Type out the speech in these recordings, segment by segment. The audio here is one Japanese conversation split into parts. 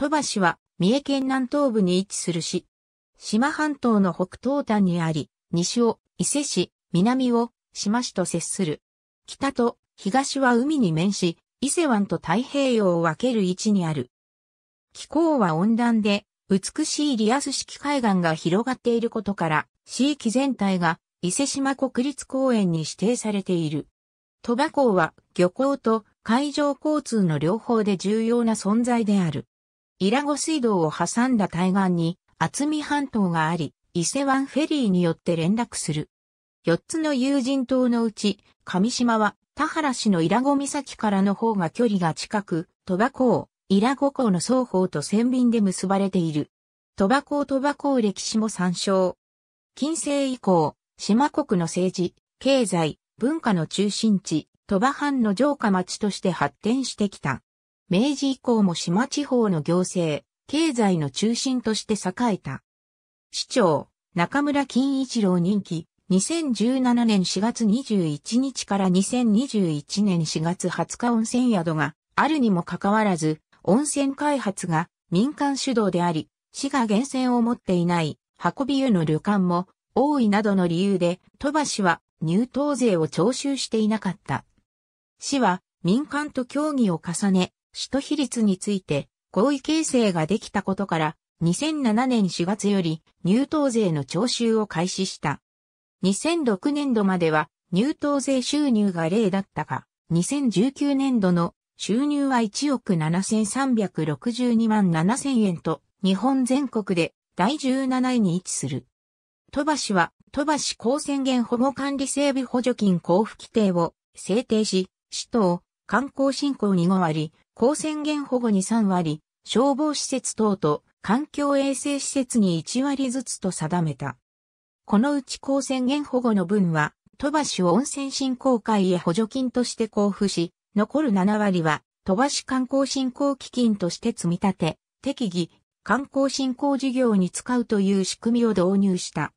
鳥羽市は、三重県南東部に位置する市。島半島の北東端にあり、西を伊勢市、南を島市と接する。北と東は海に面し、伊勢湾と太平洋を分ける位置にある。気候は温暖で、美しいリアス式海岸が広がっていることから、地域全体が伊勢島国立公園に指定されている。鳥羽港は漁港と海上交通の両方で重要な存在である。伊良湖水道を挟んだ対岸に、厚見半島があり、伊勢湾フェリーによって連絡する。四つの有人島のうち、上島は田原市の伊良湖岬からの方が距離が近く、鳥羽港、伊良湖港の双方と船便で結ばれている。鳥羽港鳥羽港歴史も参照。近世以降、島国の政治、経済、文化の中心地、鳥羽藩の城下町として発展してきた。明治以降も島地方の行政、経済の中心として栄えた。市長、中村金一郎任期、2017年4月21日から2021年4月20日温泉宿があるにもかかわらず、温泉開発が民間主導であり、市が源泉を持っていない運び湯の旅館も多いなどの理由で、鳥羽市は入湯税を徴収していなかった。市は民間と協議を重ね、首都比率について合意形成ができたことから、2007年4月より入党税の徴収を開始した。2006年度までは入党税収入が0だったが、2019年度の収入は1億7362万7000円と、日本全国で第17位に位置する。戸橋は、戸橋高宣言保護管理整備補助金交付規定を制定し、市と観光振興に5割、公宣言保護に3割、消防施設等と環境衛生施設に1割ずつと定めた。このうち公宣言保護の分は、鳥羽市温泉振興会へ補助金として交付し、残る7割は、鳥羽市観光振興基金として積み立て、適宜、観光振興事業に使うという仕組みを導入した。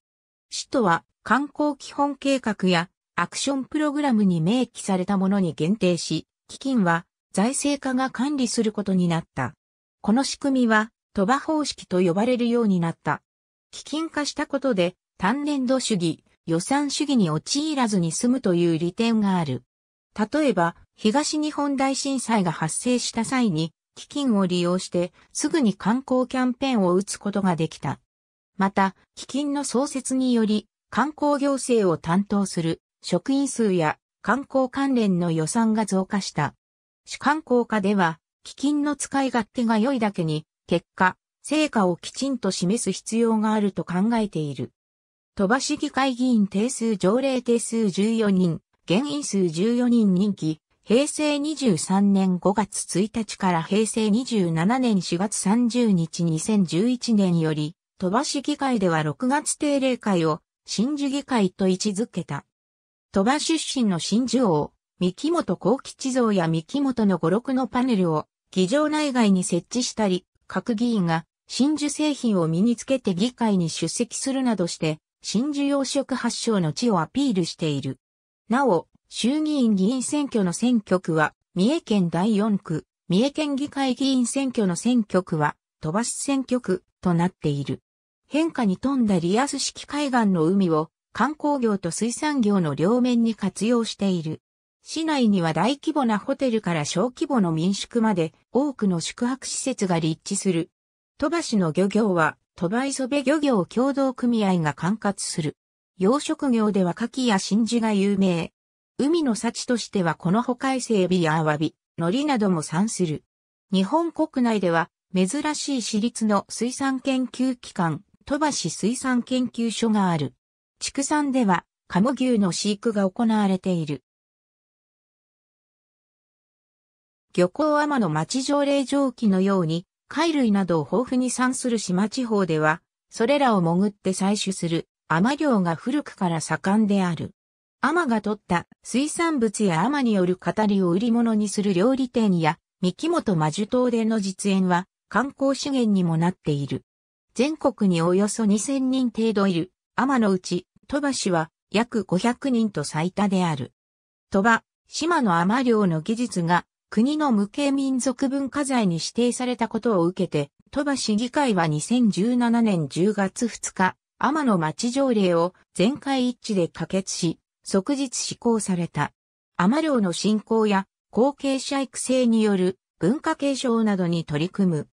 市とは、観光基本計画や、アクションプログラムに明記されたものに限定し、基金は、財政課が管理することになった。この仕組みは、鳥羽方式と呼ばれるようになった。基金化したことで、単年度主義、予算主義に陥らずに済むという利点がある。例えば、東日本大震災が発生した際に、基金を利用してすぐに観光キャンペーンを打つことができた。また、基金の創設により、観光行政を担当する職員数や観光関連の予算が増加した。主観効果では、基金の使い勝手が良いだけに、結果、成果をきちんと示す必要があると考えている。鳥羽市議会議員定数条例定数14人、現因数14人任期、平成23年5月1日から平成27年4月30日2011年より、鳥羽市議会では6月定例会を新樹議会と位置づけた。鳥羽出身の新樹王、三木本幸吉像や三木本の五六のパネルを議場内外に設置したり、各議員が真珠製品を身につけて議会に出席するなどして、真珠養殖発祥の地をアピールしている。なお、衆議院議員選挙の選挙区は、三重県第4区、三重県議会議員選挙の選挙区は、飛ばし選挙区となっている。変化に富んだリアス式海岸の海を観光業と水産業の両面に活用している。市内には大規模なホテルから小規模の民宿まで多くの宿泊施設が立地する。鳥羽市の漁業は鳥羽磯部漁業協同組合が管轄する。養殖業では牡蠣や真珠が有名。海の幸としてはこの他海生エビやアワビ、海苔なども産する。日本国内では珍しい私立の水産研究機関、鳥羽市水産研究所がある。畜産では、鴨牛の飼育が行われている。漁港天の町条例蒸気のように、貝類などを豊富に産する島地方では、それらを潜って採取する、天漁が古くから盛んである。天が取った水産物や天による語りを売り物にする料理店や、三木本魔術島での実演は、観光資源にもなっている。全国におよそ2000人程度いる、天のうち、鳥羽市は約500人と最多である。鳥羽、島の天漁の技術が国の無形民族文化財に指定されたことを受けて、鳥羽市議会は2017年10月2日、天野町条例を全会一致で可決し、即日施行された。天領の振興や後継者育成による文化継承などに取り組む。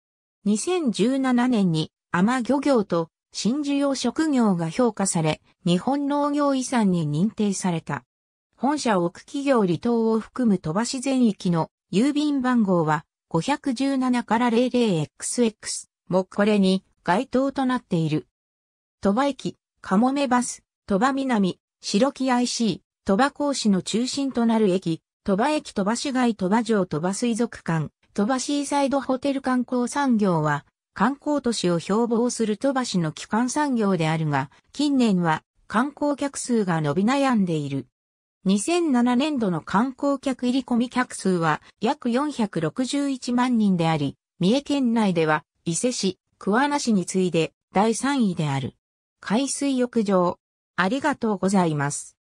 2017年に天漁業と新需要職業が評価され、日本農業遺産に認定された。本社を置く企業離島を含む鳥羽市全域の郵便番号は517から 00XX。もこれに該当となっている。鳥羽駅、かもめバス、鳥羽南、白木 IC、鳥羽港市の中心となる駅、鳥羽駅鳥羽市街鳥羽城鳥羽水族館、鳥羽シーサイドホテル観光産業は、観光都市を標榜する鳥羽市の基幹産業であるが、近年は観光客数が伸び悩んでいる。2007年度の観光客入り込み客数は約461万人であり、三重県内では伊勢市、桑名市に次いで第3位である。海水浴場。ありがとうございます。